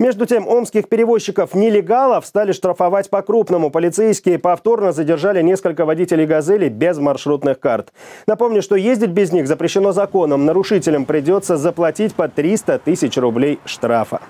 Между тем, омских перевозчиков-нелегалов стали штрафовать по-крупному. Полицейские повторно задержали несколько водителей «Газели» без маршрутных карт. Напомню, что ездить без них запрещено законом. Нарушителям придется заплатить по 300 тысяч рублей штрафа.